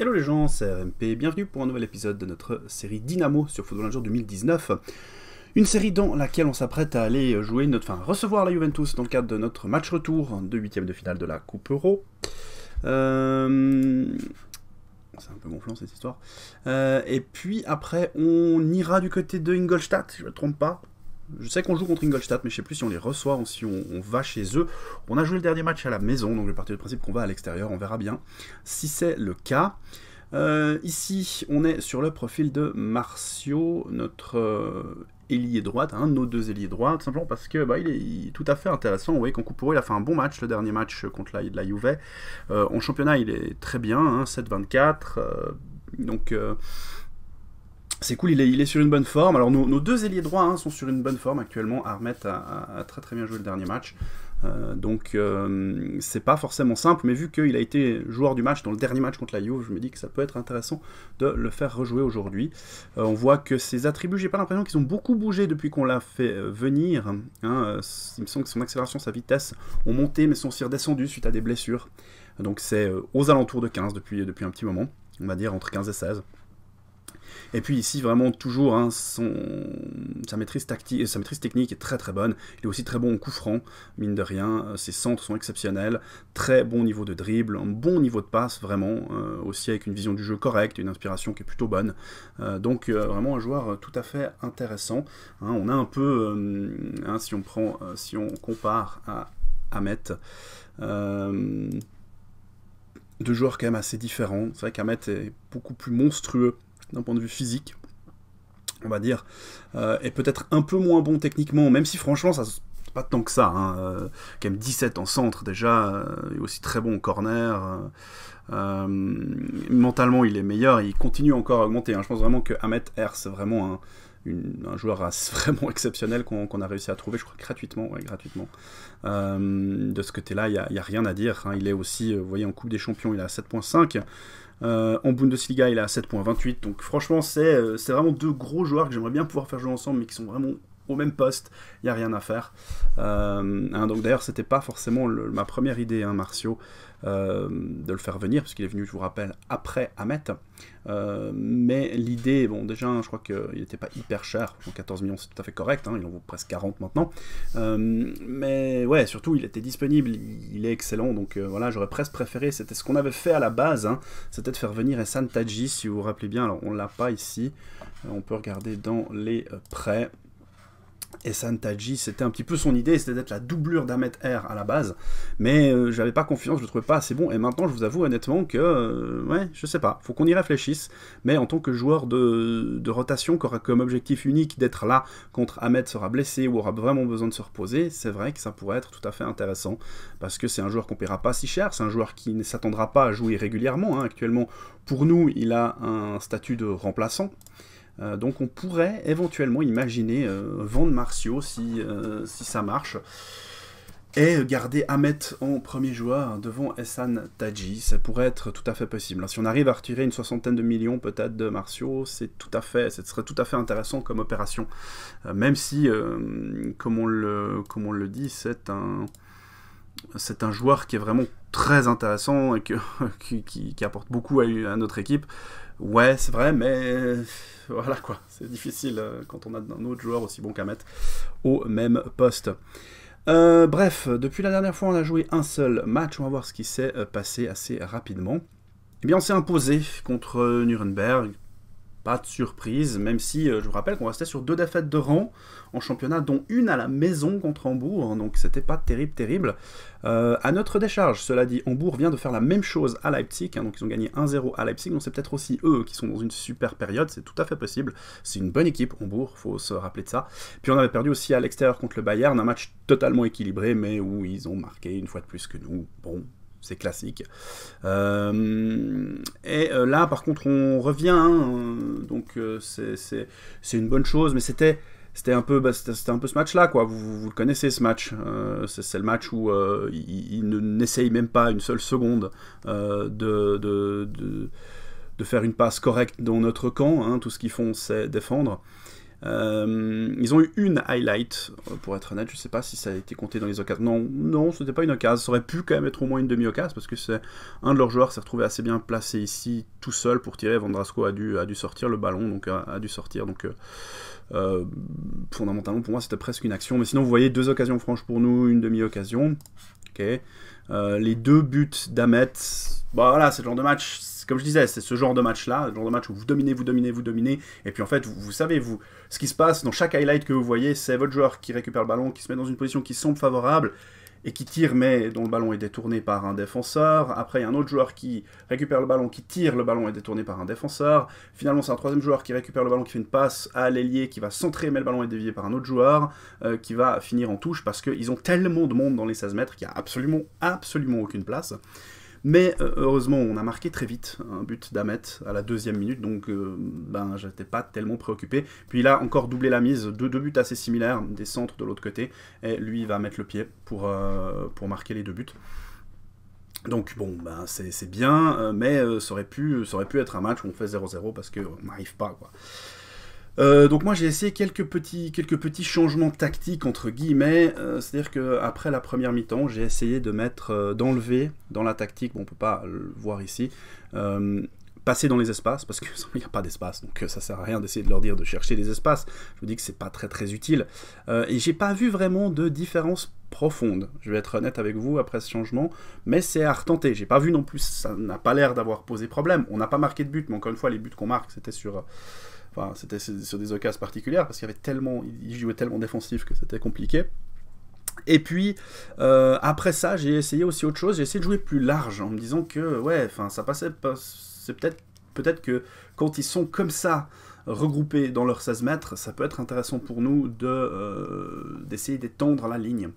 Hello les gens, c'est RMP, bienvenue pour un nouvel épisode de notre série Dynamo sur Football Manager 2019. Une série dans laquelle on s'apprête à aller jouer notre, enfin, recevoir la Juventus dans le cadre de notre match retour de huitième de finale de la Coupe Euro. Euh, c'est un peu gonflant cette histoire. Euh, et puis après, on ira du côté de Ingolstadt, si je ne me trompe pas. Je sais qu'on joue contre Ingolstadt, mais je sais plus si on les reçoit ou si on, va chez eux. On a joué le dernier match à la maison, donc je vais partir du principe qu'on va à l'extérieur, on verra bien si c'est le cas. Euh, ici, on est sur le profil de Martio, notre euh, ailier droite, hein, nos deux ailiers droits, simplement parce que bah, il est tout à fait intéressant. Vous voyez qu'en il a fait un bon match, le dernier match contre la, Juve. Euh, en championnat, il est très bien, 7-24. Hein, donc c'est cool, il est, sur une bonne forme. Alors nos, deux ailiers droits hein, sont sur une bonne forme actuellement. Armet a, très très bien joué le dernier match. Euh, donc euh, c'est pas forcément simple, mais vu qu'il a été joueur du match dans le dernier match contre la You, je me dis que ça peut être intéressant de le faire rejouer aujourd'hui. Euh, on voit que ses attributs, j'ai pas l'impression qu'ils ont beaucoup bougé depuis qu'on l'a fait venir. Hein. il me semble que son accélération, sa vitesse ont monté, mais sont aussi redescendus suite à des blessures. Donc c'est aux alentours de 15 depuis, depuis un petit moment, on va dire entre 15 et 16. Et puis ici, vraiment, toujours, hein, son, sa, maîtrise euh, sa maîtrise technique est très très bonne. Il est aussi très bon en coup franc, mine de rien. Euh, ses centres sont exceptionnels. Très bon niveau de dribble, un bon niveau de passe, vraiment. Euh, aussi avec une vision du jeu correcte, une inspiration qui est plutôt bonne. donc, vraiment, un joueur tout à fait intéressant. Hein. on a un peu, hein, si, on prend, si on compare à Ahmet, deux joueurs quand même assez différents. C'est vrai qu'Ahmet est beaucoup plus monstrueux d'un point de vue physique, on va dire, euh, et peut-être un peu moins bon techniquement, même si franchement, ça pas tant que ça. Hein, euh, quand même 17 en centre déjà, euh, est aussi très bon en corner. Euh, mentalement, il est meilleur, il continue encore à augmenter. Hein. Je pense vraiment que Ahmed R, c'est vraiment un, joueur vraiment exceptionnel qu'on a réussi à trouver, je crois, gratuitement. Ouais, gratuitement. de ce côté-là, il n'y a, rien à dire. Hein. Il est aussi, vous voyez, en Coupe des Champions, il a 7.5. Euh, en Bundesliga, il est à 7.28. Donc franchement, euh, c'est vraiment deux gros joueurs que j'aimerais bien pouvoir faire jouer ensemble, mais qui sont vraiment au même poste. Il n'y a rien à faire. Euh, hein, donc d'ailleurs, c'était pas forcément ma première idée, hein, Martiaux. Euh, de le faire venir, parce qu'il est venu, je vous rappelle, après Hamet. Euh, mais l'idée, bon, déjà, hein, je crois qu'il n'était pas hyper cher, 14 millions c'est tout à fait correct, hein, il en vaut presque 40 maintenant. Euh, mais ouais, surtout, il était disponible, il est excellent, donc voilà, j'aurais presque préféré, c'était ce qu'on avait fait à la base, hein, c'était de faire venir Essan Taji, si vous vous rappelez bien, alors on l'a pas ici, on peut regarder dans les prêts. Et Santaji, c'était un petit peu son idée, c'était d'être la doublure d'Ahmed R à la base. Mais je euh, j'avais pas confiance, je le trouvais pas assez bon. Et maintenant, je vous avoue honnêtement que, euh, ouais, je sais pas, faut qu'on y réfléchisse. Mais en tant que joueur de, rotation, qui aura comme objectif unique d'être là contre Ahmed sera blessé ou aura vraiment besoin de se reposer, c'est vrai que ça pourrait être tout à fait intéressant. Parce que c'est un joueur qu'on paiera pas si cher, c'est un joueur qui ne s'attendra pas à jouer régulièrement. Hein. Actuellement, pour nous, il a un statut de remplaçant. Euh, donc on pourrait éventuellement imaginer euh, vendre Martiaux si, euh, si ça marche. Et garder Ahmet en premier joueur devant Essan Taji, ça pourrait être tout à fait possible. Hein. Si on arrive à retirer une soixantaine de millions peut-être de martiaux, c'est tout à fait, ce serait tout à fait intéressant comme opération. même si, comme, on le, comme on le dit, c'est un, c'est un joueur qui est vraiment très intéressant et qui, apporte beaucoup à, notre équipe. Ouais, c'est vrai, mais voilà quoi, c'est difficile euh, quand on a un autre joueur aussi bon qu'à mettre au même poste. Euh, bref, depuis la dernière fois, on a joué un seul match. On va voir ce qui s'est euh, passé assez rapidement. Eh bien, on s'est imposé contre Nuremberg de surprise, même si euh, je vous rappelle qu'on restait sur deux défaites de rang en championnat, dont une à la maison contre Hambourg, hein, donc c'était pas terrible, terrible. Euh, à notre décharge, cela dit, Hambourg vient de faire la même chose à Leipzig, hein, donc ils ont gagné 1-0 à Leipzig, donc c'est peut-être aussi eux qui sont dans une super période, c'est tout à fait possible. C'est une bonne équipe, Hambourg, faut se rappeler de ça. Puis on avait perdu aussi à l'extérieur contre le Bayern, un match totalement équilibré, mais où ils ont marqué une fois de plus que nous. Bon, c'est classique. Euh, et euh, là, par contre, on revient, hein, euh, donc c'est une bonne chose, mais c'était c'était un peu bah, un peu ce match là quoi vous, vous, le connaissez ce match c'est le match où ils il, même pas une seule seconde de, de, de, de, faire une passe correcte dans notre camp hein. tout ce qu'ils font c'est défendre euh, ils ont eu une highlight, euh, pour être honnête, je sais pas si ça a été compté dans les occasions. Non, non, c'était pas une occasion. Ça aurait pu quand même être au moins une demi-occasion parce que c'est un de leurs joueurs s'est retrouvé assez bien placé ici tout seul pour tirer. Vandrasco a dû, a dû sortir le ballon, donc a, dû sortir. Donc euh, fondamentalement pour moi c'était presque une action. Mais sinon vous voyez deux occasions franches pour nous, une demi-occasion. ok les deux buts d'Amet, bah, voilà, c'est le genre de match comme je disais, c'est ce genre de match-là, le genre de match où vous dominez, vous dominez, vous dominez, et puis en fait, vous, savez, vous, ce qui se passe dans chaque highlight que vous voyez, c'est votre joueur qui récupère le ballon, qui se met dans une position qui semble favorable, et qui tire, mais dont le ballon est détourné par un défenseur. Après, il y a un autre joueur qui récupère le ballon, qui tire, le ballon est détourné par un défenseur. Finalement, c'est un troisième joueur qui récupère le ballon, qui fait une passe à l'ailier, qui va centrer, mais le ballon est dévié par un autre joueur, euh, qui va finir en touche, parce qu'ils ont tellement de monde dans les 16 mètres qu'il n'y a absolument, absolument aucune place. Mais euh, heureusement, on a marqué très vite un but d'Amet à la deuxième minute, donc je euh, ben, j'étais pas tellement préoccupé. Puis il là, encore doublé la mise, deux, deux buts assez similaires, des centres de l'autre côté, et lui va mettre le pied pour, euh, marquer les deux buts. Donc bon, ben, c'est bien, mais ça, aurait pu, ça aurait pu être un match où on fait 0-0 parce qu'on n'arrive pas. quoi. Euh, donc moi j'ai essayé quelques petits, quelques petits changements tactiques entre guillemets, euh, c'est-à-dire qu'après la première mi-temps j'ai essayé de mettre, euh, d'enlever dans la tactique, on on peut pas le voir ici, passer dans les espaces parce qu'il n'y a pas d'espace donc ça sert à rien d'essayer de leur dire de chercher des espaces je vous dis que c'est pas très très utile et j'ai pas vu vraiment de différence profonde je vais être honnête avec vous après ce changement mais c'est à retenter j'ai pas vu non plus ça n'a pas l'air d'avoir posé problème on n'a pas marqué de but mais encore une fois les buts qu'on marque c'était sur Enfin, c'était sur des occasions particulières parce qu'il y avait tellement, il jouait tellement défensif que c'était compliqué. Et puis euh, après ça, j'ai essayé aussi autre chose. J'ai essayé de jouer plus large en me disant que ouais, enfin ça passait C'est peut-être peut-être que quand ils sont comme ça regroupés dans leurs 16 mètres, ça peut être intéressant pour nous de euh, d'essayer d'étendre la ligne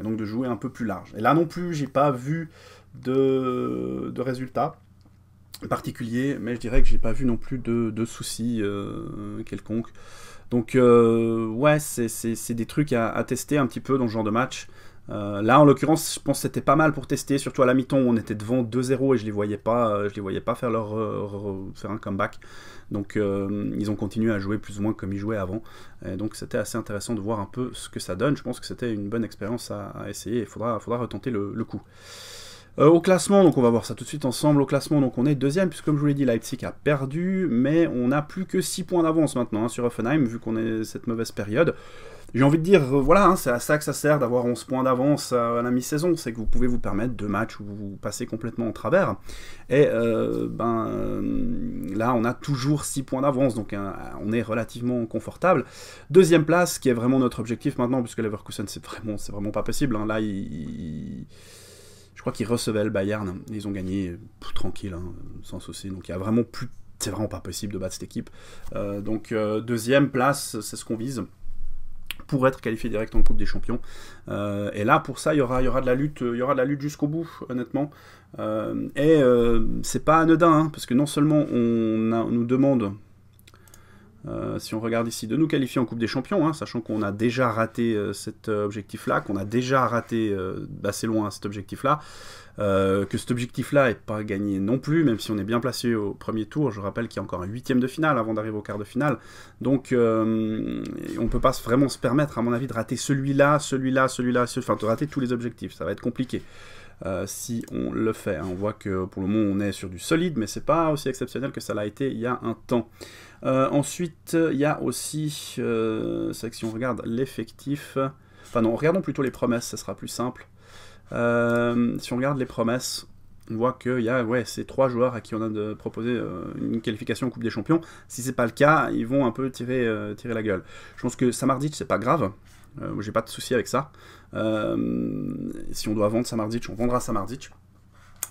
et donc de jouer un peu plus large. Et là non plus, j'ai pas vu de de résultats particulier, mais je dirais que j'ai pas vu non plus de, soucis euh, quelconques. Donc euh, ouais, c'est des trucs à, tester un petit peu dans ce genre de match. Euh, là, en l'occurrence, je pense que c'était pas mal pour tester, surtout à la mi-temps on était devant 2-0 et je les voyais pas, je les voyais pas faire leur faire un comeback. Donc ils ont continué à jouer plus ou moins comme ils jouaient avant. donc c'était assez intéressant de voir un peu ce que ça donne. Je pense que c'était une bonne expérience à, essayer. Il faudra, faudra retenter le coup. Euh, au classement, donc on va voir ça tout de suite ensemble. Au classement, donc on est deuxième, puisque comme je vous l'ai dit, Leipzig a perdu, mais on n'a plus que 6 points d'avance maintenant hein, sur Hoffenheim, vu qu'on est cette mauvaise période. J'ai envie de dire, euh, voilà, hein, c'est à ça que ça sert d'avoir 11 points d'avance à, la mi-saison, c'est que vous pouvez vous permettre deux matchs où vous passez complètement en travers. Et euh, ben là, on a toujours 6 points d'avance, donc hein, on est relativement confortable. Deuxième place, qui est vraiment notre objectif maintenant, puisque Leverkusen, c'est vraiment, c'est vraiment pas possible. Là, il crois qu'ils recevaient le Bayern. Ils ont gagné tranquille, hein, sans souci. Donc il y a vraiment plus. C'est vraiment pas possible de battre cette équipe. Euh, donc euh, deuxième place, c'est ce qu'on vise pour être qualifié direct en Coupe des Champions. Euh, et là, pour ça, il y aura, y aura de la lutte, il y aura de la lutte jusqu'au bout, honnêtement. et c'est pas anodin, hein, parce que non seulement on nous demande euh, si on regarde ici, de nous qualifier en Coupe des Champions, hein, sachant qu'on a déjà raté euh, cet euh, objectif-là, qu'on a déjà raté assez loin hein, cet objectif-là, que cet objectif-là n'est pas gagné non plus, même si on est bien placé au premier tour. Je rappelle qu'il y a encore un huitième de finale avant d'arriver au quart de finale. Donc on ne peut pas vraiment se permettre, à mon avis, de rater celui-là, celui-là, celui-là, enfin de rater tous les objectifs. Ça va être compliqué. Euh, si on le fait. Hein. On voit que pour le moment on est sur du solide, mais c'est pas aussi exceptionnel que ça l'a été il y a un temps. Euh, ensuite, il y a aussi, euh, c'est que si on regarde l'effectif, enfin non, regardons plutôt les promesses, ça sera plus simple. si on regarde les promesses, on voit qu'il y a ouais, ces trois joueurs à qui on a de proposer une qualification en Coupe des Champions. Si c'est pas le cas, ils vont un peu tirer, tirer la gueule. Je pense que Samardic, c'est pas grave. J'ai pas de souci avec ça. Euh, si on doit vendre Samardzic, on vendra Samardzic.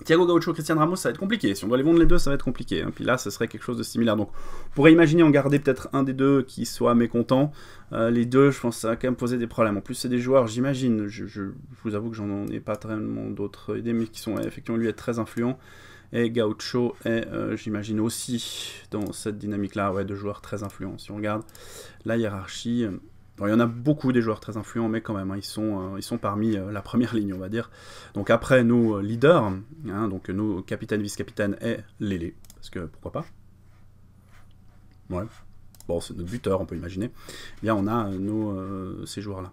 Thiago Gaucho, Christian Ramos, ça va être compliqué. Si on doit les vendre les deux, ça va être compliqué. Hein. Puis là, ce serait quelque chose de similaire. Donc, on pourrait imaginer en garder peut-être un des deux qui soit mécontent. Euh, les deux, je pense ça va quand même poser des problèmes. En plus, c'est des joueurs, j'imagine. Je, vous avoue que j'en ai pas tellement d'autres idées, mais qui sont effectivement lui être très influents. Et Gaucho est, euh, j'imagine, aussi dans cette dynamique-là, ouais, de joueurs très influents. Si on regarde la hiérarchie il y en a beaucoup des joueurs très influents, mais quand même, hein, ils, sont, euh, ils sont parmi euh, la première ligne, on va dire. Donc après, nos euh, leaders, hein, donc nos capitaines, vice-capitaines et Lélé, parce que pourquoi pas Ouais, bon, c'est notre buteur, on peut imaginer. bien, on a nos, ces joueurs-là.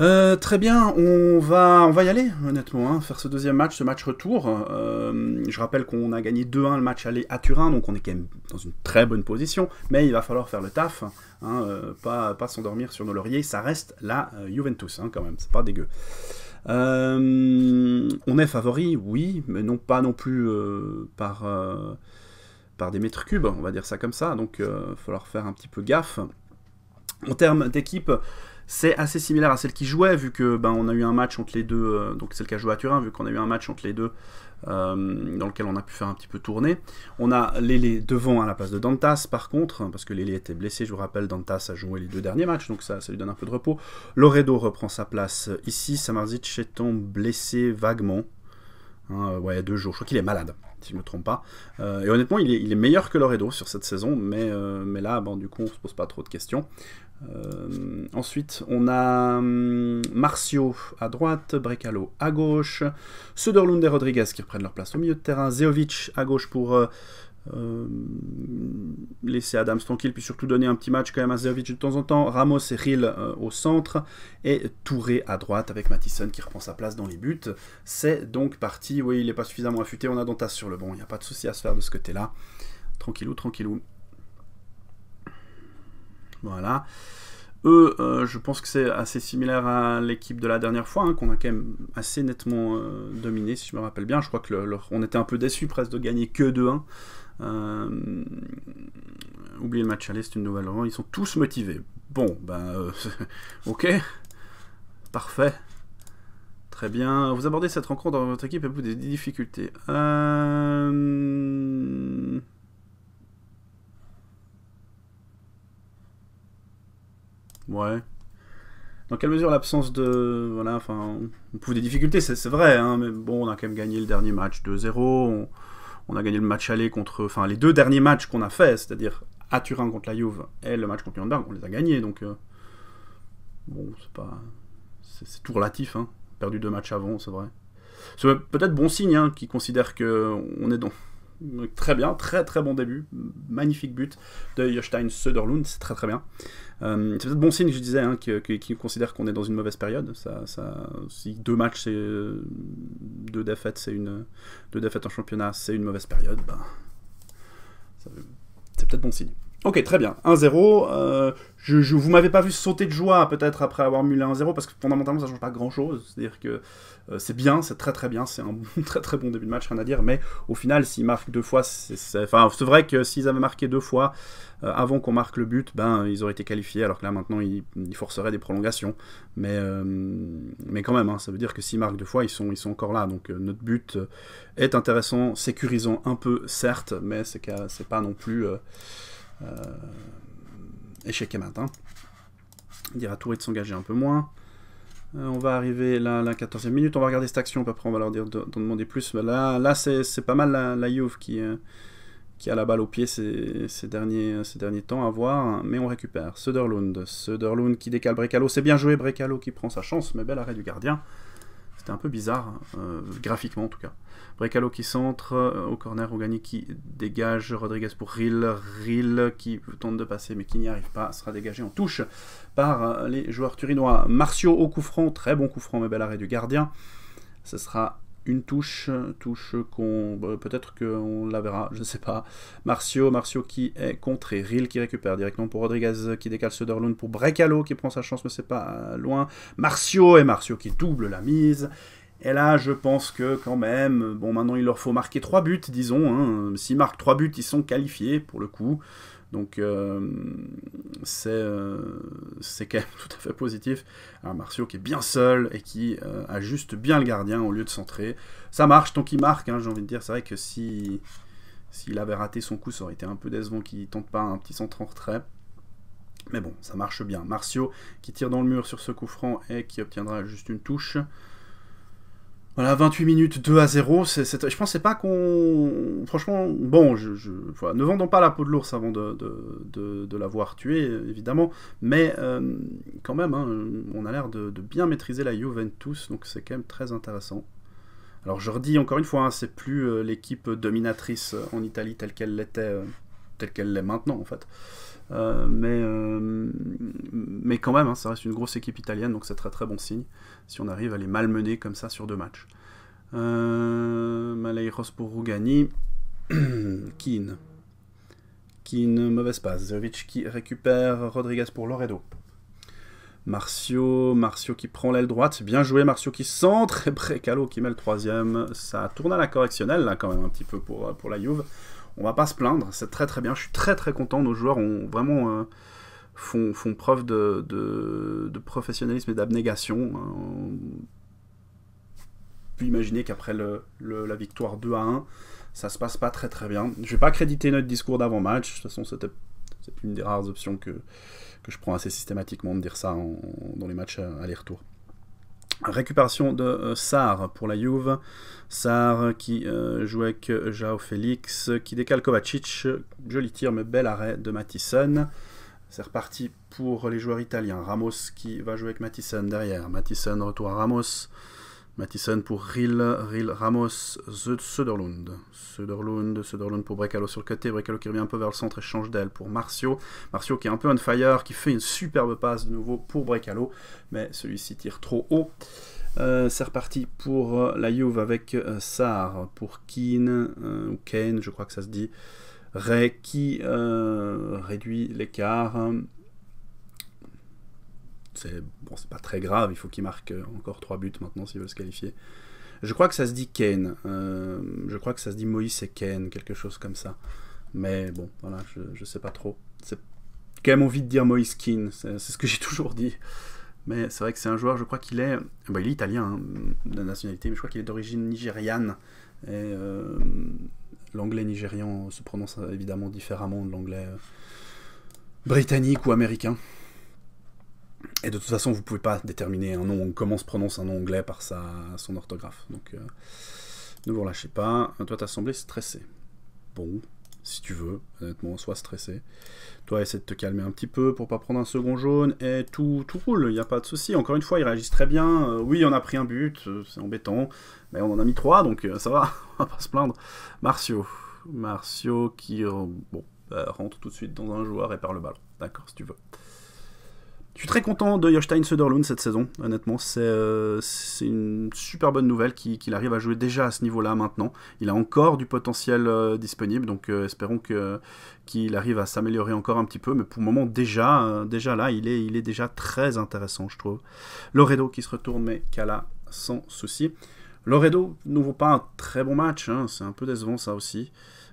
Euh, très bien, on va, on va y aller, honnêtement, hein, faire ce deuxième match, ce match retour. Euh, je rappelle qu'on a gagné 2-1 le match aller à Turin, donc on est quand même dans une très bonne position, mais il va falloir faire le taf, hein, euh, pas, s'endormir sur nos lauriers, ça reste la Juventus hein, quand même, c'est pas dégueu. on est favori, oui, mais non pas non plus par, par des mètres cubes, on va dire ça comme ça, donc il va falloir faire un petit peu gaffe. En termes d'équipe, c'est assez similaire à celle qui jouait, vu que ben, on a eu un match entre les deux, euh, donc celle qui a joué à Turin, vu qu'on a eu un match entre les deux euh, dans lequel on a pu faire un petit peu tourner. On a Lélé devant à la place de Dantas, par contre, hein, parce que Lélé était blessé, je vous rappelle, Dantas a joué les deux derniers matchs, donc ça, ça lui donne un peu de repos. Loredo reprend sa place ici, Samarzic étant blessé vaguement, hein, euh, y a deux jours. Je crois qu'il est malade, si je ne me trompe pas. et honnêtement, il est, meilleur que Loredo sur cette saison, mais, mais là, du coup, on se pose pas trop de questions. Euh, ensuite, on a hum, Marcio à droite, Brecalo à gauche, Söderlund et Rodriguez qui reprennent leur place au milieu de terrain, Zeovic à gauche pour euh, hum, laisser Adams tranquille, puis surtout donner un petit match quand même à Zeovic de temps en temps, Ramos et Rill euh, au centre, et Touré à droite avec Matisson qui reprend sa place dans les buts. C'est donc parti, oui, il n'est pas suffisamment affûté, on a Dantas sur le bon, il n'y a pas de souci à se faire de ce côté-là. Tranquillou, tranquillou. Voilà. Eux, euh, je pense que c'est assez similaire à l'équipe de la dernière fois, hein, qu'on a quand même assez nettement euh, dominé, si je me rappelle bien. Je crois que on était un peu déçus presque de gagner que 2-1. Euh, oubliez le match aller, c'est une nouvelle rang. Ils sont tous motivés. Bon, ben, ok, parfait. Très bien. Vous abordez cette rencontre dans votre équipe et vous des difficultés. Euh... Ouais. Dans quelle mesure l'absence de. Voilà, enfin, on pouvait des difficultés, c'est vrai, hein, mais bon, on a quand même gagné le dernier match 2-0. On, a gagné le match aller contre. Enfin, les deux derniers matchs qu'on a faits, c'est-à-dire à Turin contre la Juve et le match contre Nürnberg, on les a gagnés, donc. Euh, bon, c'est pas. C'est tout relatif, hein. Perdu deux matchs avant, c'est vrai. C'est peut-être bon signe, hein, qui considère qu'on est dans. Donc, très bien, très très bon début, magnifique but de Jostein Söderlund, c'est très très bien. Euh, c'est peut-être bon signe, je disais, hein, considère qu'on est dans une mauvaise période. Ça, si deux matchs, euh, deux défaites, c'est une deux défaites en championnat, c'est une mauvaise période. Ben, c'est peut-être bon signe. Ok, très bien. 1-0. Euh, je, vous m'avez pas vu sauter de joie peut-être après avoir mis le 1-0 parce que fondamentalement ça change pas grand-chose. C'est-à-dire que euh, c'est bien, c'est très très bien, c'est un très très bon début de match, rien à dire. Mais au final, s'ils marquent deux fois, c'est enfin, vrai que s'ils avaient marqué deux fois euh, avant qu'on marque le but, ben ils auraient été qualifiés. Alors que là maintenant, ils, forceraient des prolongations. Mais euh, mais quand même, hein, ça veut dire que s'ils marquent deux fois, ils sont ils sont encore là. Donc notre but est intéressant, sécurisant un peu certes, mais c'est c'est pas non plus euh, échec et matin. Il dira à Touré de s'engager un peu moins. Euh, on va arriver là, la 14e minute. On va regarder cette action. Après, on va leur demander plus. Mais bah, là, là c'est pas mal la, la euh, qui, a la balle au pied ces, derniers, ces derniers temps à voir. Mais on récupère. Söderlund. Söderlund qui décale Brecalo. C'est bien joué. Brecalo qui prend sa chance. Mais bel arrêt du gardien un peu bizarre, euh, graphiquement en tout cas. Brecalo qui centre, au euh, corner Rougani qui dégage, Rodriguez pour Ril, Ril qui tente de passer mais qui n'y arrive pas, sera dégagé en touche par euh, les joueurs turinois. Martiaux au coup franc, très bon coup franc mais bel arrêt du gardien. Ce sera une touche, touche qu'on bah, peut-être qu'on la verra, je ne sais pas. Marcio, Marcio qui est contré, Ril qui récupère directement pour Rodriguez qui décale Söderlund pour Brecalo qui prend sa chance mais c'est pas euh, loin. Marcio et Marcio qui double la mise. Et là, je pense que quand même, bon, maintenant il leur faut marquer 3 buts, disons. Hein. S'ils marquent 3 buts, ils sont qualifiés pour le coup. Donc euh, euh, c'est quand même tout à fait positif. Un qui est bien seul et qui euh, ajuste bien le gardien au lieu de centrer. Ça marche tant qu'il marque, hein, j'ai envie de dire. C'est vrai que si s'il avait raté son coup, ça aurait été un peu décevant qu'il tente pas un petit centre en retrait. Mais bon, ça marche bien. Martio qui tire dans le mur sur ce coup franc et qui obtiendra juste une touche. Voilà, 28 minutes 2 à 0. C je pensais pas qu'on. Franchement, bon, je, ne vendons pas la peau de l'ours avant de, l'avoir tué, évidemment. Mais euh, quand même, hein, on a l'air de, bien maîtriser la Juventus, donc c'est quand même très intéressant. Alors je redis encore une fois, hein, c'est plus euh, l'équipe dominatrice euh, en Italie telle qu'elle l'était, telle qu'elle l'est maintenant en fait. mais, quand même, hein, ça reste une grosse équipe italienne, donc c'est très très bon signe si on arrive à les malmener comme ça sur deux matchs. Euh, Maleiros pour Rougani. Keane. Keane, mauvaise passe. Zovic qui récupère Rodriguez pour Loredo. Marcio, Marcio qui prend l'aile droite, bien joué, Marcio qui centre, près Brecalo qui met le troisième, ça tourne à la correctionnelle là quand même un petit peu pour, euh, pour la Juve, on va pas se plaindre, c'est très très bien, je suis très très content, nos joueurs ont vraiment euh, font, preuve de, professionnalisme et d'abnégation. Hein. On peut imaginer qu'après la victoire 2 à 1, ça se passe pas très très bien. Je vais pas créditer notre discours d'avant-match, de toute façon c'était une des rares options que, je prends assez systématiquement de dire ça dans les matchs euh, aller-retour. Récupération de euh, Sar pour la Juve. Sar qui euh, joue avec Jao Félix, qui décale Kovacic. Joli tir, mais bel arrêt de Matisson. C'est reparti pour les joueurs italiens. Ramos qui va jouer avec Matisson derrière. Matisson, retour à Ramos. Matisson pour Ril Rill Ramos, Söderlund. Söderlund, Söderlund pour Brecalo sur le côté, Brecalo qui revient un peu vers le centre et change d'aile pour Marcio. Marcio qui est un peu on fire, qui fait une superbe passe de nouveau pour Brecalo, mais celui-ci tire trop haut. Euh, c'est reparti pour euh, la Juve avec euh, Sar pour Keane, ou Kane, je crois que ça se dit. Ray qui euh, réduit l'écart. C'est bon, pas très grave, il faut qu'il marque encore 3 buts maintenant s'il veut se qualifier. Je crois que ça se dit Kane. Euh, je crois que ça se dit Moïse et Kane, quelque chose comme ça. Mais bon, voilà, je, sais pas trop. C'est quand même envie de dire Moïse kane c'est ce que j'ai toujours dit. Mais c'est vrai que c'est un joueur, je crois qu'il est. Bah, il est italien, hein, de nationalité, mais je crois qu'il est d'origine nigériane. Et euh, L'anglais nigérian euh, se prononce euh, évidemment différemment de l'anglais euh, britannique ou américain. Et de toute façon, vous pouvez pas déterminer un nom, comment se prononce un nom anglais par sa, son orthographe. Donc, ne vous relâchez pas. Toi, t'as semblé stressé. Bon, si tu veux, honnêtement, sois stressé. Toi, essaie de te calmer un petit peu pour pas prendre un second jaune, et tout, tout roule, il n'y a pas de souci. Encore une fois, ils réagissent très bien. Euh, oui, on a pris un but, euh, c'est embêtant, mais on en a mis trois, donc euh, ça va, on va pas se plaindre. Martio, Martio qui rentre tout de suite dans un joueur et perd le ballon. D'accord, si tu veux. Je suis très content de Jostein Söderlund cette saison, honnêtement. C'est euh, une super bonne nouvelle qu'il arrive à jouer déjà à ce niveau-là maintenant. Il a encore du potentiel euh, disponible, donc euh, espérons qu'il arrive à s'améliorer encore un petit peu. Mais pour le moment, déjà, déjà là, il est, déjà très intéressant, je trouve. Loredo qui se retourne, mais Kala sans souci. Loredo, nouveau pas un très bon match, hein. c'est un peu décevant ça aussi.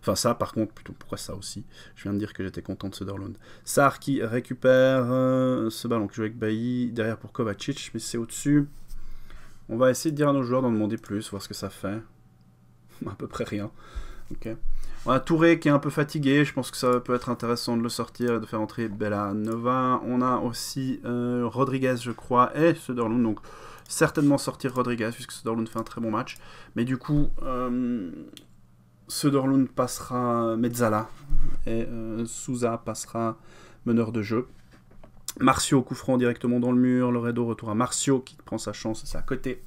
Enfin, ça, par contre, plutôt, pourquoi ça aussi Je viens de dire que j'étais content de Sutherland. Sar qui récupère euh, ce ballon qui joue avec Bailly, derrière pour Kovacic, mais c'est au-dessus. On va essayer de dire à nos joueurs d'en demander plus, voir ce que ça fait. à peu près rien. Ok. On a Touré qui est un peu fatigué, je pense que ça peut être intéressant de le sortir et de faire entrer Nova. On a aussi euh, Rodriguez, je crois, et Söderlund. donc certainement sortir Rodriguez, puisque Söderlund fait un très bon match. Mais du coup, euh, Söderlund passera Mezzala et euh, Souza passera meneur de jeu. Martio couffrant directement dans le mur. Loredo, retour à Martio qui prend sa chance et c'est à côté.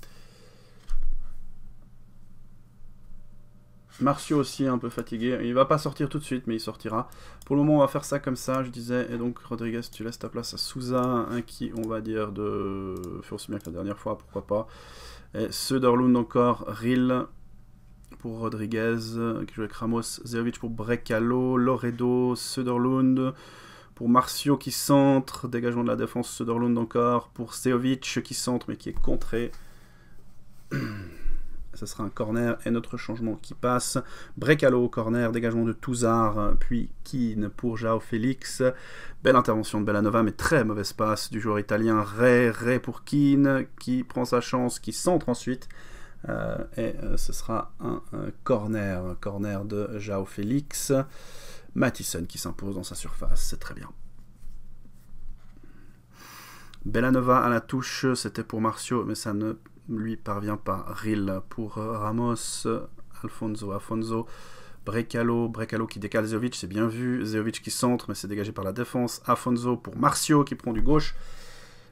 Martio aussi un peu fatigué. Il va pas sortir tout de suite, mais il sortira. Pour le moment, on va faire ça comme ça, je disais. Et donc, Rodriguez, tu laisses ta place à Souza, un qui, on va dire, de bien que la dernière fois, pourquoi pas. Et Söderlund encore, Rill, pour Rodriguez, euh, qui joue avec Ramos, Zeovic pour Brecalo, Loredo, Söderlund, pour Marcio qui centre, dégagement de la défense, Söderlund encore, pour Seovic qui centre mais qui est contré. Ce sera un corner et notre changement qui passe. Brecalo, corner, dégagement de Touzard, puis Keane pour Jao Félix. Belle intervention de Bellanova, mais très mauvaise passe du joueur italien. Ray, Ray pour Keane, qui prend sa chance, qui centre ensuite. Euh, et euh, ce sera un, corner, corner de Jao Félix. Mathison qui s'impose dans sa surface, c'est très bien. Bellanova à la touche, c'était pour Marcio, mais ça ne lui parvient pas. Rill pour Ramos, Alfonso, Alfonso, Brecalo, Brecalo qui décale Zeovic, c'est bien vu. Zeovic qui centre, mais c'est dégagé par la défense. Alfonso pour Marcio qui prend du gauche.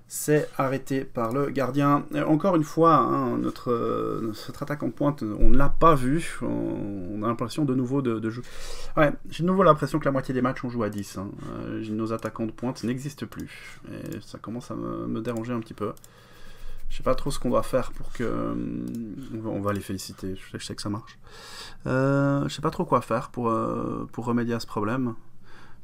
C'est arrêté par le gardien. encore une fois, hein, notre, euh, notre, attaque en pointe, on ne l'a pas vu. On, a l'impression de nouveau de, jouer. Ouais, j'ai de nouveau l'impression que la moitié des matchs, on joue à 10. Hein. Euh, nos attaquants de pointe n'existent plus. Et ça commence à me, déranger un petit peu. Je sais pas trop ce qu'on doit faire pour que. Euh, on va les féliciter, je sais, que ça marche. Euh, je sais pas trop quoi faire pour, pour remédier à ce problème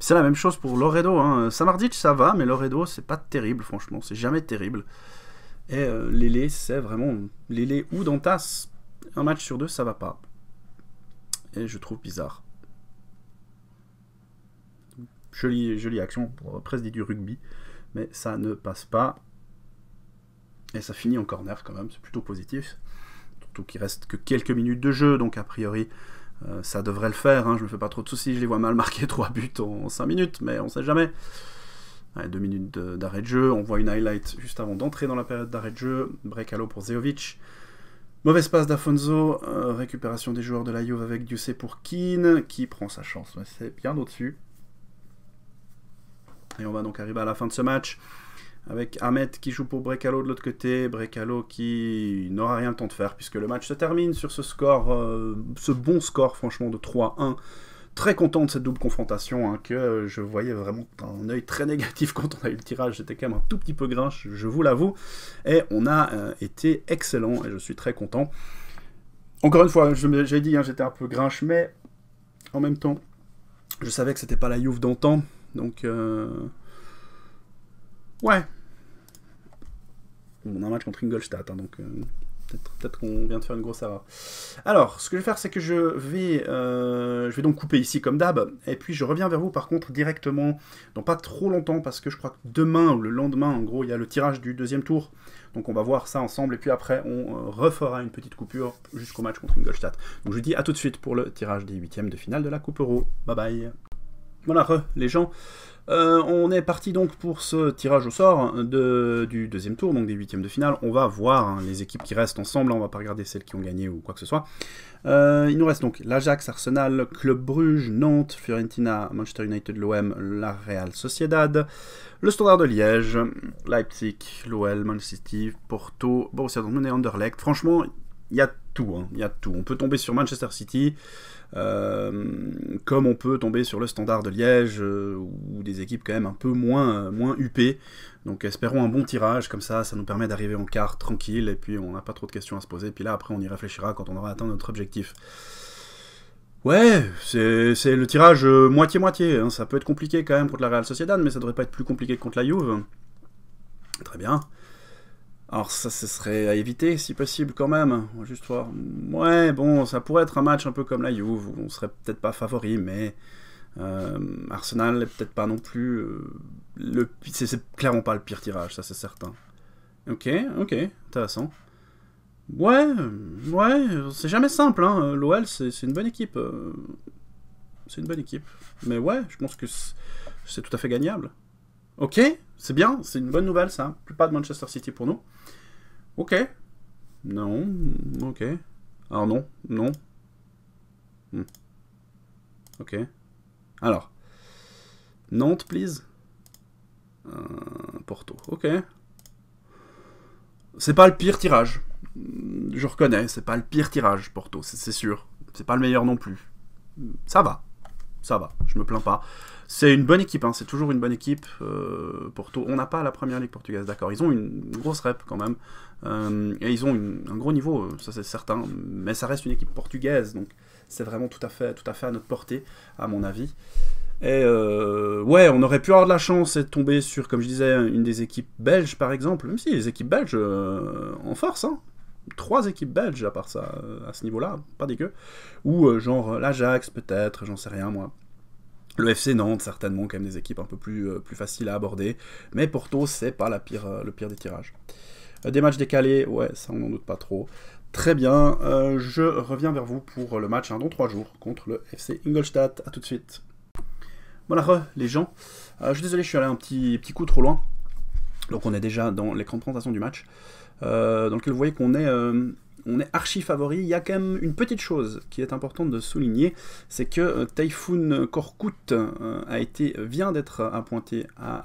c'est la même chose pour Loredo. Hein. Samardic, ça va, mais Loredo, c'est pas terrible, franchement. C'est jamais terrible. Et euh, Lélé, c'est vraiment. Lélé ou Dantas, un match sur deux, ça va pas. Et je trouve bizarre. Jolie, action pour presque du rugby, mais ça ne passe pas. Et ça finit en corner quand même, c'est plutôt positif. Surtout qu'il reste que quelques minutes de jeu, donc a priori, euh, ça devrait le faire, je hein, je me fais pas trop de soucis, je les vois mal marquer 3 buts en 5 minutes, mais on sait jamais. 2 minutes d'arrêt de, jeu, on voit une highlight juste avant d'entrer dans la période d'arrêt de jeu, break à l'eau pour Zeovic. Mauvaise passe d'Afonso, euh, récupération des joueurs de la Juve avec Ducé pour Keane, qui prend sa chance, c'est bien au-dessus. Et on va donc arriver à la fin de ce match avec Ahmed qui joue pour Brecalo de l'autre côté, Brecalo qui n'aura rien le temps de faire puisque le match se termine sur ce score, euh, ce bon score franchement de 3-1. Très content de cette double confrontation hein, que je voyais vraiment un œil très négatif quand on a eu le tirage. J'étais quand même un tout petit peu grinche, je vous l'avoue. Et on a euh, été excellent et je suis très content. Encore une fois, j'ai dit, hein, j'étais un peu grinche, mais en même temps, je savais que c'était pas la Youve d'antan. Donc, euh, ouais, on a un match contre Ingolstadt, hein, donc euh, peut-être qu'on vient de faire une grosse erreur. Alors, ce que je vais faire, c'est que je vais, euh, je vais donc couper ici comme d'hab, et puis je reviens vers vous par contre directement, dans pas trop longtemps, parce que je crois que demain ou le lendemain, en gros, il y a le tirage du deuxième tour, donc on va voir ça ensemble, et puis après, on euh, refera une petite coupure jusqu'au match contre Ingolstadt. Donc je vous dis à tout de suite pour le tirage des huitièmes de finale de la Coupe Euro. Bye bye Voilà, les gens euh, on est parti donc pour ce tirage au sort hein, du deuxième tour, donc des huitièmes de finale. On va voir hein, les équipes qui restent ensemble, hein, on va pas regarder celles qui ont gagné ou quoi que ce soit. Euh, il nous reste donc l'Ajax, Arsenal, Club Bruges, Nantes, Fiorentina, Manchester United, l'OM, la Real Sociedad, le Standard de Liège, Leipzig, l'OL, Manchester City, Porto, Borussia Dortmund et Anderlecht. Franchement, il y a tout, il y a tout. On peut tomber sur Manchester City, euh, comme on peut tomber sur le Standard de Liège euh, ou des équipes quand même un peu moins, euh, moins huppées. Donc espérons un bon tirage, comme ça ça nous permet d'arriver en quart tranquille et puis on n'a pas trop de questions à se poser. Puis là après on y réfléchira quand on aura atteint notre objectif. Ouais, c'est le tirage moitié-moitié. Hein. Ça peut être compliqué quand même contre la Real Sociedad, mais ça devrait pas être plus compliqué que contre la Juve. Très bien. Alors ça, ce serait à éviter, si possible, quand même. juste voir. Ouais, bon, ça pourrait être un match un peu comme la Juve, où on serait peut-être pas favori, mais euh, Arsenal n'est peut-être pas non plus... Euh, le, c'est, clairement pas le pire tirage, ça c'est certain. Ok, ok, intéressant. Ouais, ouais, c'est jamais simple, hein. L'OL, c'est, une bonne équipe. Euh, c'est une bonne équipe. Mais ouais, je pense que c'est tout à fait gagnable. Ok, c'est bien, c'est une bonne nouvelle ça. Plus pas de Manchester City pour nous. Ok. Non, ok. Alors non, non. Hmm. Ok. Alors. Nantes, please. Euh, Porto, ok. C'est pas le pire tirage. Hmm, je reconnais, c'est pas le pire tirage, Porto, c'est sûr. C'est pas le meilleur non plus. Ça va. Ça va, je me plains pas. C'est une bonne équipe, hein, c'est toujours une bonne équipe. Euh, Porto, on n'a pas la première ligue portugaise, d'accord. Ils ont une grosse rep quand même. Euh, et ils ont un gros niveau, euh, ça c'est certain. Mais ça reste une équipe portugaise, donc c'est vraiment tout à, fait, tout à fait à notre portée, à mon avis. Et ouais, on aurait pu avoir de la chance et de tomber sur, comme je disais, une des équipes belges par exemple. Même si les équipes belges en force, hein. Trois équipes belges à part ça, à ce niveau-là, pas dégueu. Ou genre l'Ajax peut-être, j'en sais rien moi. Le FC Nantes, certainement, quand même des équipes un peu plus, euh, plus faciles à aborder. Mais Porto, c'est pas la pire, euh, le pire des tirages. Euh, des matchs décalés, ouais, ça on n'en doute pas trop. Très bien, je reviens vers vous pour le match hein, dans 3 jours contre le FC Ingolstadt. A tout de suite. Voilà, les gens. je suis désolé, je suis allé un petit, petit coup trop loin. Donc on est déjà dans l'écran de présentation du match, dans lequel vous voyez qu'on est on est archi favori. Il y a quand même une petite chose qui est importante de souligner, c'est que euh, Typhoon Korkut euh, a été, euh, vient d'être appointé à,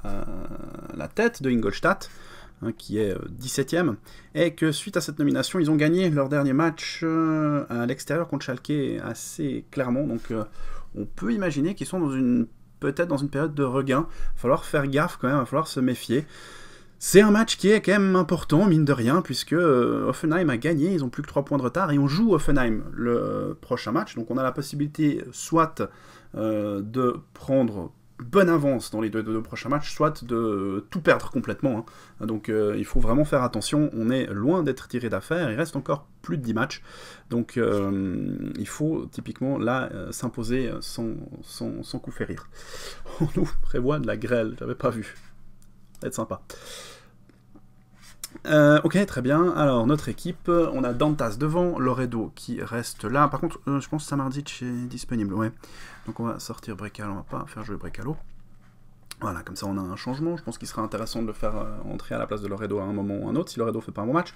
la tête de Ingolstadt, hein, qui est 17ème, et que suite à cette nomination, ils ont gagné leur dernier match à l'extérieur contre Schalke assez clairement. Donc on peut imaginer qu'ils sont peut-être dans une période de regain. Il va falloir faire gaffe quand même, il va falloir se méfier. C'est un match qui est quand même important, mine de rien, puisque euh, Offenheim a gagné, ils ont plus que 3 points de retard, et on joue Offenheim le prochain match, donc on a la possibilité soit euh, de prendre bonne avance dans les deux, prochains matchs, soit de tout perdre complètement. Hein. Donc euh, il faut vraiment faire attention, on est loin d'être tiré d'affaire, il reste encore plus de 10 matchs, donc il faut typiquement là s'imposer sans, sans, sans, coup rire. On nous prévoit de la grêle, j'avais pas vu être sympa. Euh, ok, très bien. Alors, notre équipe, on a Dantas devant, Loredo qui reste là. Par contre, euh, je pense que Samardic est disponible, ouais. Donc on va sortir Brecal, on va pas faire jouer Bricalo. Voilà, comme ça on a un changement. Je pense qu'il sera intéressant de le faire euh, entrer à la place de Loredo à un moment ou un autre, si Loredo fait pas un bon match.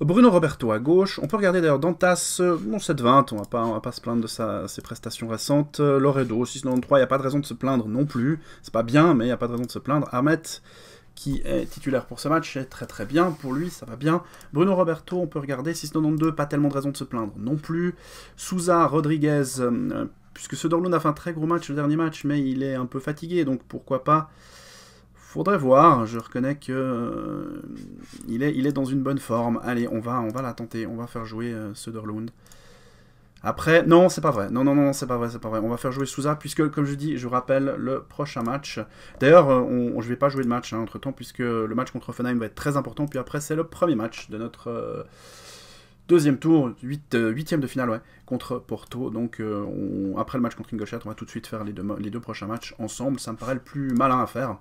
Bruno Roberto à gauche. On peut regarder d'ailleurs Dantas, bon euh, 7-20, on va pas, on va pas se plaindre de ses prestations récentes. Euh, Loredo, 6-93, il n'y a pas de raison de se plaindre non plus. C'est pas bien, mais il n'y a pas de raison de se plaindre. Ahmet qui est titulaire pour ce match, est très très bien. Pour lui, ça va bien. Bruno Roberto, on peut regarder 6-92, pas tellement de raison de se plaindre non plus. Souza, Rodriguez, puisque Söderlund a fait un très gros match le dernier match, mais il est un peu fatigué, donc pourquoi pas Faudrait voir, je reconnais que euh, il, est, il est dans une bonne forme. Allez, on va, on va la tenter, on va faire jouer euh, Après, non, c'est pas vrai. Non, non, non, c'est pas vrai, c'est pas vrai. On va faire jouer Souza, puisque, comme je dis, je rappelle le prochain match. D'ailleurs, euh, je vais pas jouer de match hein, entre-temps, puisque le match contre Offenheim va être très important. Puis après, c'est le premier match de notre... Euh, Deuxième tour, euh, huitième de finale, ouais, contre Porto. Donc, euh, après le match contre Ingolstadt, on va tout de suite faire les deux, prochains matchs ensemble. Ça me paraît le plus malin à faire.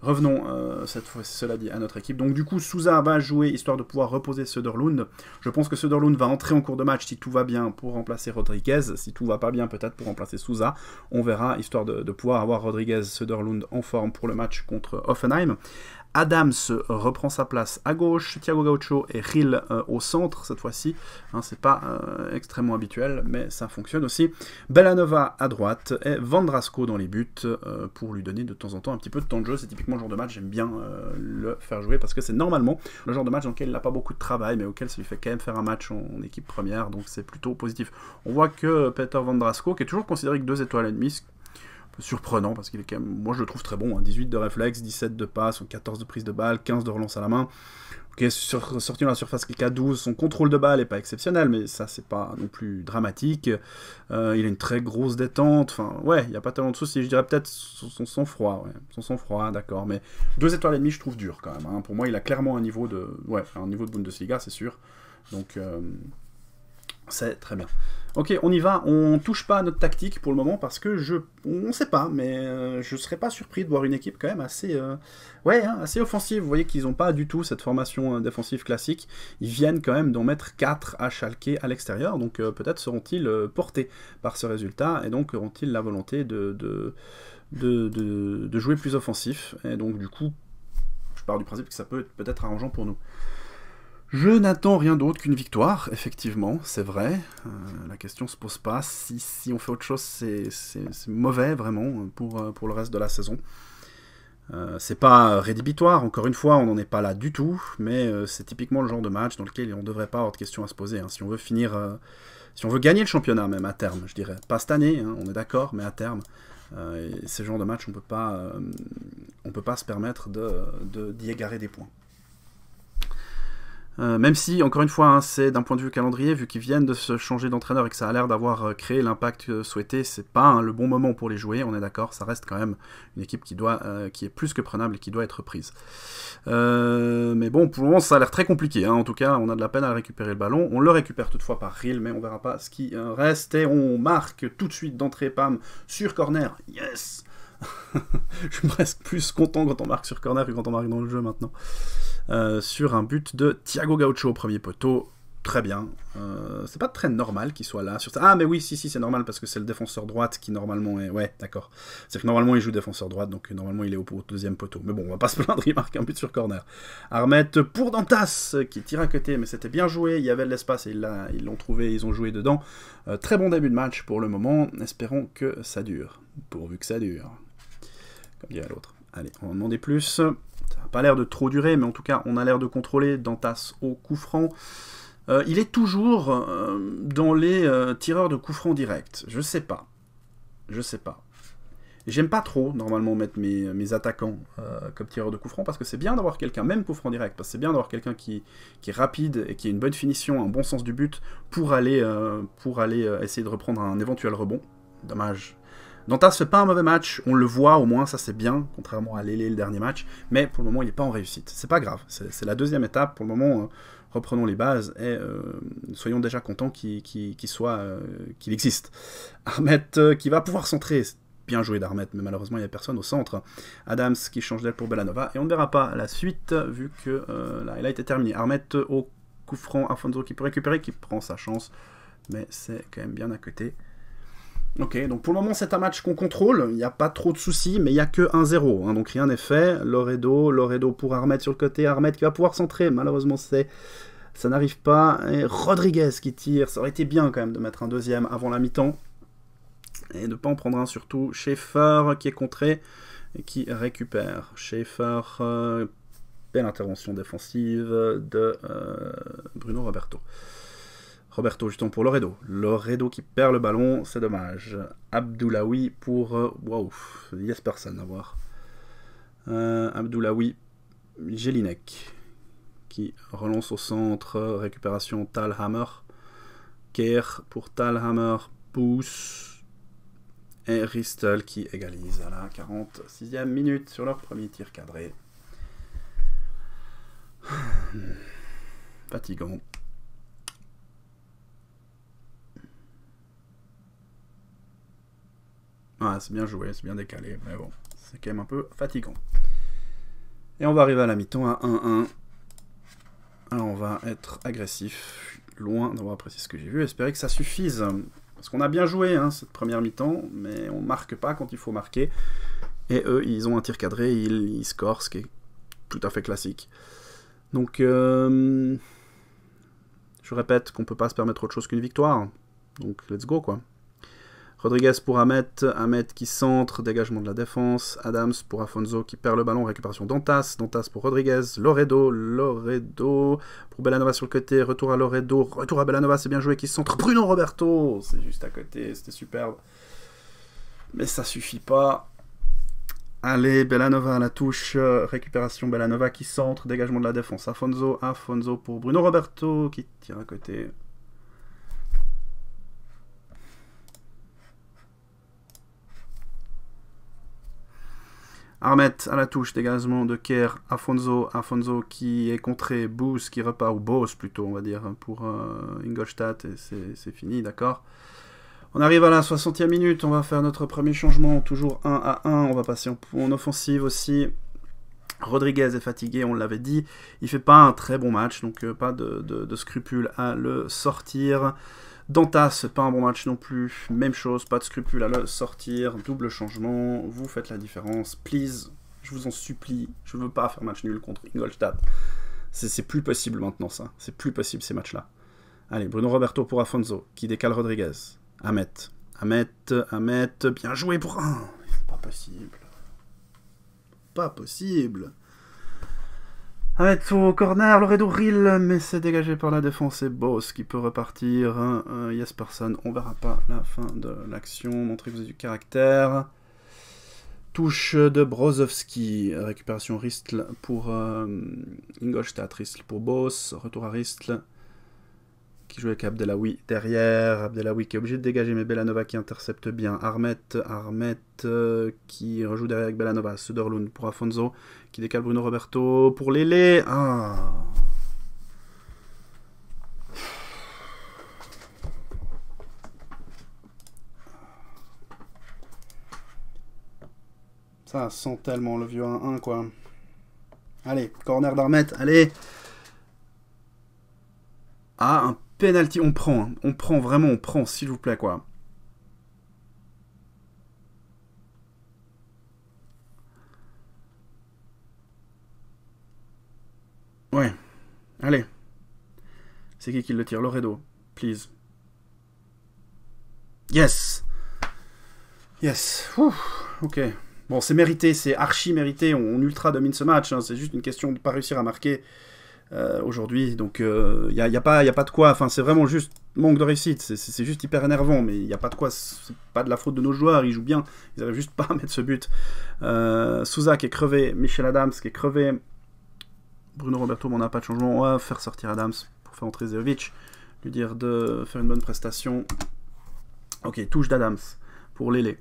Revenons, euh, cette fois, cela dit, à notre équipe. Donc, du coup, Souza va jouer histoire de pouvoir reposer Söderlund. Je pense que Söderlund va entrer en cours de match si tout va bien pour remplacer Rodriguez. Si tout va pas bien, peut-être pour remplacer Souza. On verra, histoire de, de pouvoir avoir Rodriguez, Söderlund en forme pour le match contre Offenheim. Adams euh, reprend sa place à gauche, Thiago Gaucho et Gil euh, au centre cette fois-ci. Hein, c'est pas euh, extrêmement habituel, mais ça fonctionne aussi. Bellanova à droite et Vandrasco dans les buts pour lui donner de temps en temps un petit peu de temps de jeu. C'est typiquement le genre de match, j'aime bien le faire jouer parce que c'est normalement le genre de match dans lequel il n'a pas beaucoup de travail, mais auquel ça lui fait quand même faire un match en, équipe première, donc c'est plutôt positif. On voit que Peter Vandrasco, qui est toujours considéré que deux étoiles et demie, surprenant parce qu'il est quand même, moi je le trouve très bon, 18 hein. de réflexe, 17 de passe, 14 de prise de balle, 15 de relance à la main. Ok, sorti dans la surface qui est 12, son contrôle de balle est pas exceptionnel, mais ça c'est pas non plus dramatique. Euh, il a une très grosse détente, enfin ouais, il n'y a pas tellement de soucis. Je dirais peut-être son, sang-froid, ouais. son sang-froid, d'accord, mais deux étoiles et demi je trouve dur quand même. Hein. Pour moi, il a clairement un niveau de, ouais, un niveau de Bundesliga, c'est sûr. Donc euh, c'est très bien. Ok, on y va. On touche pas à notre tactique pour le moment parce que je, on sait pas, mais euh, je serais pas surpris de voir une équipe quand même assez, euh, hein, assez offensive. Vous voyez qu'ils n'ont pas du tout cette formation euh, défensive classique. Ils viennent quand même d'en mettre 4 à Schalke à l'extérieur, donc peut-être seront-ils portés par ce résultat et donc auront-ils la volonté de, de, de, de jouer plus offensif. Et donc du coup, je pars du principe que ça peut être peut-être arrangeant pour nous. Je n'attends rien d'autre qu'une victoire, effectivement, c'est vrai. Euh, la question se pose pas. Si, on fait autre chose, c'est mauvais, vraiment, pour, euh, pour le reste de la saison. Euh, c'est pas rédhibitoire, encore une fois, on n'en est pas là du tout, mais c'est typiquement le genre de match dans lequel on ne devrait pas avoir de questions à se poser. Hein. Si on veut finir, si on veut gagner le championnat même à terme, je dirais, pas cette année, hein, on est d'accord, mais à terme, et ces genre de match, on peut pas, peut pas se permettre de d'y égarer des points. Euh, même si, encore une fois, hein, c'est d'un point de vue calendrier, vu qu'ils viennent de se changer d'entraîneur et que ça a l'air d'avoir euh, créé l'impact euh, souhaité, c'est pas hein, le bon moment pour les jouer, on est d'accord, ça reste quand même une équipe qui, doit, qui est plus que prenable et qui doit être prise. mais bon, pour le moment, ça a l'air très compliqué, hein. en tout cas, on a de la peine à récupérer le ballon. On le récupère toutefois par Real, mais on verra pas ce qui reste. Et on marque tout de suite d'entrée Pam sur corner. Yes Je me reste plus content quand on marque sur corner que quand on marque dans le jeu maintenant. Euh, sur un but de Thiago Gaucho au premier poteau. Très bien. Euh, c'est pas très normal qu'il soit là. Sur... Ah, mais oui, si, si, c'est normal parce que c'est le défenseur droite qui normalement est. Ouais, d'accord. C'est que normalement il joue défenseur droite, donc normalement il est au, deuxième poteau. Mais bon, on va pas se plaindre, il marque un but sur corner. Armette pour Dantas qui tire à côté, mais c'était bien joué. Il y avait de l'espace et ils l'ont trouvé, ils ont joué dedans. Euh, très bon début de match pour le moment. Espérons que ça dure. Pourvu que ça dure. Comme dirait l'autre. Allez, on en des plus pas l'air de trop durer, mais en tout cas, on a l'air de contrôler Dantas au coup franc. Euh, il est toujours euh, dans les euh, tireurs de coup franc direct. Je sais pas. Je sais pas. J'aime pas trop, normalement, mettre mes, attaquants comme tireurs de coup franc, parce que c'est bien d'avoir quelqu'un, même coup franc direct, parce que c'est bien d'avoir quelqu'un qui, qui, est rapide et qui a une bonne finition, un bon sens du but, pour aller, pour aller essayer de reprendre un éventuel rebond. Dommage, Dantas fait pas un mauvais match, on le voit au moins, ça c'est bien, contrairement à Lélé le dernier match, mais pour le moment il n'est pas en réussite. C'est pas grave, c'est la deuxième étape, pour le moment euh, reprenons les bases et euh, soyons déjà contents qu'il soit, euh, qu'il existe. Ahmed qui va pouvoir centrer, bien joué d'Armet, mais malheureusement il n'y a personne au centre. Adams qui change d'aile pour Belanova, et on ne verra pas la suite vu que il a été terminé. Ahmed au coup franc, Alfonso qui peut récupérer, qui prend sa chance, mais c'est quand même bien à côté. Ok, donc pour le moment c'est un match qu'on contrôle, il n'y a pas trop de soucis, mais il n'y a que 1-0, hein. donc rien n'est fait. Loredo, Loredo pour Armet sur le côté, Armet qui va pouvoir centrer, malheureusement c'est ça n'arrive pas. Et Rodriguez qui tire, ça aurait été bien quand même de mettre un deuxième avant la mi-temps. Et de ne pas en prendre un surtout. Schaeffer qui est contré et qui récupère. Schaeffer, euh, belle intervention défensive de euh, Bruno Roberto. Roberto Juton pour Loredo. Loredo qui perd le ballon, c'est dommage. Abdoulaoui pour. Euh, waouh, y yes personne à voir. Euh, Abdoulaoui, Jelinek qui relance au centre, récupération Talhammer. Kerr pour Talhammer, pousse. Et Ristel qui égalise à la 46e minute sur leur premier tir cadré. Fatigant. Ouais, c'est bien joué, c'est bien décalé, mais bon, c'est quand même un peu fatigant. Et on va arriver à la mi-temps à 1-1. Alors on va être agressif, loin d'avoir apprécié ce que j'ai vu, espérer que ça suffise. Parce qu'on a bien joué hein, cette première mi-temps, mais on marque pas quand il faut marquer. Et eux, ils ont un tir cadré, ils, scorent, ce qui est tout à fait classique. Donc, euh, je répète qu'on peut pas se permettre autre chose qu'une victoire. Donc, let's go, quoi. Rodriguez pour Ahmed, Ahmed qui centre, dégagement de la défense, Adams pour Afonso qui perd le ballon, récupération d'Antas, d'Antas pour Rodriguez, Loredo, Loredo pour Bellanova sur le côté, retour à Loredo, retour à Bellanova, c'est bien joué qui centre, Bruno Roberto, c'est juste à côté, c'était superbe. Mais ça suffit pas. Allez, Bellanova à la touche, euh, récupération Bellanova qui centre, dégagement de la défense, Afonso, Afonso pour Bruno Roberto qui tire à côté, Armet à la touche, dégagement de Kerr, Afonso, Afonso qui est contré, Boos qui repart, ou Boss plutôt, on va dire, hein, pour euh, Ingolstadt, et c'est fini, d'accord On arrive à la 60e minute, on va faire notre premier changement, toujours 1 à 1, on va passer en, offensive aussi. Rodriguez est fatigué, on l'avait dit, il fait pas un très bon match, donc euh, pas de, de scrupule à le sortir. Dantas, pas un bon match non plus. Même chose, pas de scrupule à le sortir. Double changement, vous faites la différence. Please, je vous en supplie. Je veux pas faire match nul contre Ingolstadt. C'est plus possible maintenant, ça. C'est plus possible, ces matchs-là. Allez, Bruno Roberto pour Afonso, qui décale Rodriguez. Ahmet Ahmet Ahmet, bien joué, Brun. Pas possible. Pas possible au corner, Loredo Ril, mais c'est dégagé par la défense et Boss qui peut repartir. yes, hein, euh, personne, on verra pas la fin de l'action. Montrez vous du caractère. Touche de Brozovski, récupération Ristl pour euh, Ingolstadt, Ristl pour Boss, retour à Ristl qui joue avec Abdelawi derrière. Abdelawi qui est obligé de dégager, mais Belanova qui intercepte bien. Armet, Armet euh, qui rejoue derrière avec Belanova. Söderlund pour Afonso qui décale Bruno Roberto pour Lélé. Ça sent tellement le vieux 1-1 quoi. Allez, corner d'Armet, allez. Ah, un penalty, on prend. Hein. On prend, vraiment, on prend, s'il vous plaît, quoi. Ouais. Allez. C'est qui qui le tire Loredo. Please. Yes Yes. Ok. Bon, c'est mérité, c'est archi mérité. On, ultra domine ce match. Hein. C'est juste une question de ne pas réussir à marquer euh, aujourd'hui. Donc, il euh, n'y a, y a, pas, a pas de quoi. Enfin, c'est vraiment juste manque de réussite. C'est juste hyper énervant, mais il n'y a pas de quoi. C'est pas de la faute de nos joueurs. Ils jouent bien. Ils n'arrivent juste pas à mettre ce but. Euh, Souza qui est crevé. Michel Adams qui est crevé. Bruno Roberto, on n'a pas de changement. On va faire sortir Adams pour faire entrer Zerovic. Lui dire de faire une bonne prestation. Ok, touche d'Adams pour Lélé.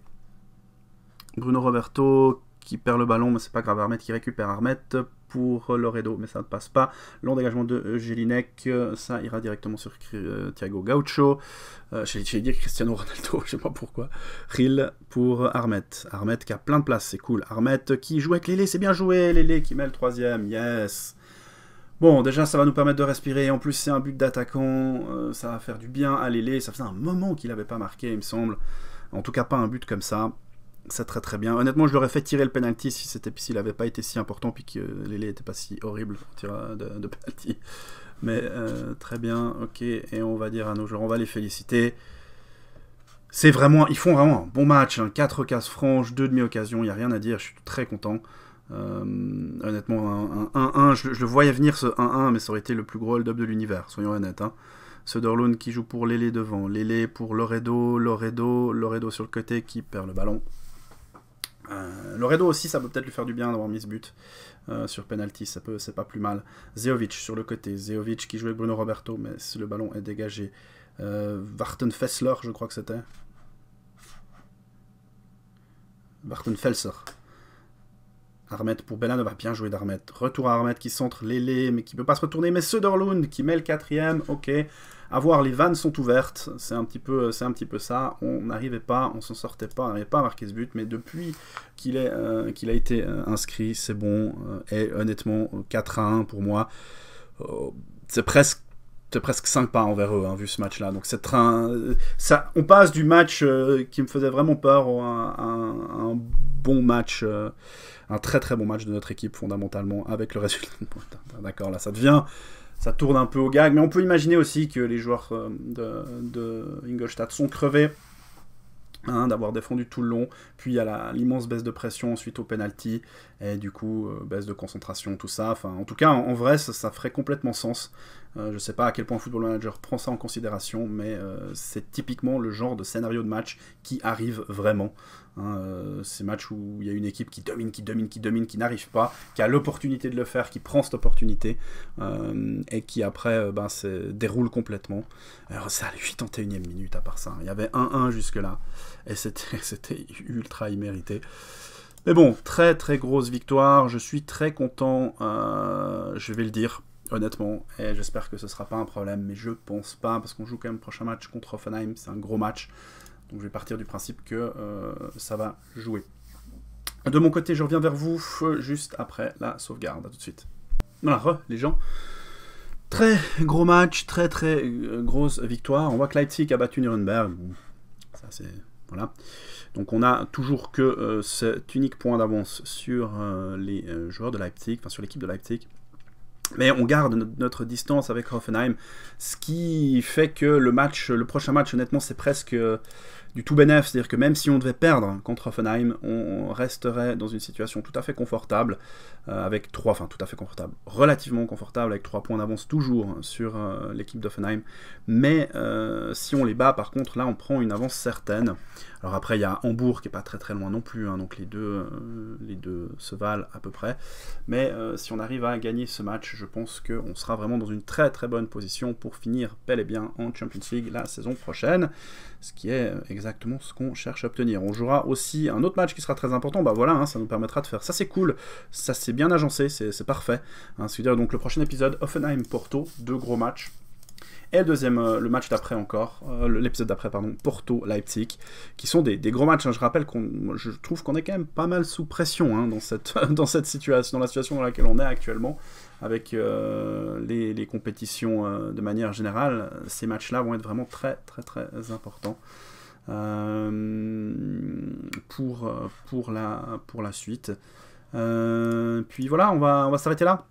Bruno Roberto qui perd le ballon, mais c'est pas grave. Armette qui récupère. Armette pour Loredo, mais ça ne passe pas. Long dégagement de Jelinek, euh, ça ira directement sur euh, Thiago Gaucho. Euh, j'allais dire Cristiano Ronaldo, je sais pas pourquoi. Ril pour Armet. Armet qui a plein de place, c'est cool. Armet qui joue avec Lélé, c'est bien joué. Lélé qui met le troisième, yes. Bon, déjà, ça va nous permettre de respirer. En plus, c'est un but d'attaquant. ça va faire du bien à Lélé. Ça faisait un moment qu'il n'avait pas marqué, il me semble. En tout cas, pas un but comme ça. C'est très très bien. Honnêtement, je l'aurais fait tirer le penalty si c'était s'il n'avait pas été si important puis que l'élé n'était pas si horrible pour tirer euh, de, penalty. Mais euh, très bien, ok. Et on va dire à nos joueurs, on va les féliciter. C'est vraiment, ils font vraiment un bon match. 4 hein. cases franches, 2 demi-occasions, il n'y a rien à dire. Je suis très content. Euh, honnêtement, un 1-1, je, le voyais venir ce 1-1, mais ça aurait été le plus gros hold-up de l'univers, soyons honnêtes. Hein. Söderlund qui joue pour Lélé devant, Lélé pour Loredo, Loredo, Loredo sur le côté qui perd le ballon. Euh, Loredo aussi, ça peut peut-être lui faire du bien d'avoir mis ce but euh, sur penalty, ça peut, c'est pas plus mal. Zeovic sur le côté, Zeovic qui jouait avec Bruno Roberto, mais le ballon est dégagé. Euh, Warten je crois que c'était. Wartenfelser Armet pour va bah, bien jouer d'Armet. Retour à Armet qui centre l'élé, mais qui peut pas se retourner, mais Söderlund qui met le quatrième, ok à voir, les vannes sont ouvertes, c'est un, petit peu, euh, un petit peu ça, on n'arrivait pas, on s'en sortait pas, on n'arrivait pas à marquer ce but, mais depuis qu'il est, euh, qu'il a été euh, inscrit, c'est bon, et honnêtement, 4 à 1 pour moi, c'est presque c'est presque pas envers eux, hein, vu ce match-là. Donc c'est ça, on passe du match qui me faisait vraiment peur à, un, bon match, un très très bon match de notre équipe fondamentalement, avec le résultat. D'accord, là ça devient, ça tourne un peu au gag. Mais on peut imaginer aussi que les joueurs euh, de, Ingolstadt sont crevés. Hein, d'avoir défendu tout le long, puis il y a l'immense baisse de pression ensuite au penalty, et du coup euh, baisse de concentration, tout ça. Enfin, en tout cas, en, vrai, ça ferait complètement sens euh, je ne sais pas à quel point Football Manager prend ça en considération, mais euh, c'est typiquement le genre de scénario de match qui arrive vraiment. Hein, euh, ces matchs où il y a une équipe qui domine, qui domine, qui domine, qui n'arrive pas, qui a l'opportunité de le faire, qui prend cette opportunité, et qui après ben, se déroule complètement. Alors ça, à la 81e minute à part ça. Hein. Il y avait 1-1 jusque-là, et c'était ultra immérité. Mais bon, très très grosse victoire. Je suis très content, je vais le dire, honnêtement. Et j'espère que ce sera pas un problème, mais je pense pas, parce qu'on joue quand même le prochain match contre Offenheim, c'est un gros match. Donc je vais partir du principe que euh, ça va jouer. De mon côté, je reviens vers vous juste après la sauvegarde. tout de suite. Voilà, les gens. Très gros match, très très euh, grosse victoire. On voit que Leipzig a battu Nuremberg. Donc on a toujours que euh, cet unique point d'avance sur les joueurs de Leipzig, enfin sur l'équipe de Leipzig. Mais on garde notre distance avec Hoffenheim, ce qui fait que le match, le prochain match, honnêtement, c'est presque euh, du tout bénéf. C'est-à-dire que même si on devait perdre contre Hoffenheim, on resterait dans une situation tout à fait confortable, euh, avec trois, enfin tout à fait confortable, relativement confortable, avec trois points d'avance toujours sur euh, l'équipe d'Hoffenheim. Mais si on les bat, par contre, là, on prend une avance certaine. Alors après, il y a Hambourg qui est pas très très loin non plus, hein, donc les deux, euh, les deux se valent à peu près. Mais euh, si on arrive à gagner ce match, je pense qu'on sera vraiment dans une très très bonne position pour finir bel et bien en Champions League la saison prochaine, ce qui est euh, exactement ce qu'on cherche à obtenir. On jouera aussi un autre match qui sera très important, bah voilà, hein, ça nous permettra de faire ça, c'est cool, ça c'est bien agencé, c'est parfait. Hein. C'est-à-dire donc le prochain épisode, Offenheim-Porto, deux gros matchs et le deuxième, euh, le match d'après encore, euh, l'épisode d'après, pardon, Porto-Leipzig, qui sont des, gros matchs. Hein. Je rappelle qu'on, je trouve qu'on est quand même pas mal sous pression hein, dans, cette, dans cette situation, dans la situation dans laquelle on est actuellement, avec euh, les, compétitions de manière générale. Ces matchs-là vont être vraiment très, très, très importants. pour, pour, la, pour la suite. puis voilà, on va, on va s'arrêter là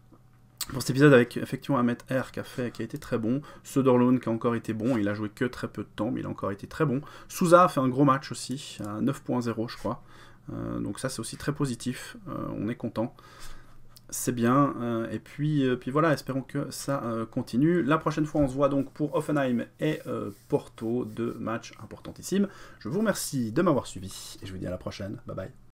pour cet épisode avec effectivement Ahmed R qui a qui a été très bon, Söderlund qui a encore été bon, il a joué que très peu de temps, mais il a encore été très bon. Souza a fait un gros match aussi, à 9.0 je crois. Euh, donc ça c'est aussi très positif, euh, on est content. C'est bien, euh, et puis, puis voilà, espérons que ça continue. La prochaine fois, on se voit donc pour Offenheim et Porto, deux matchs importantissimes. Je vous remercie de m'avoir suivi, et je vous dis à la prochaine, bye bye.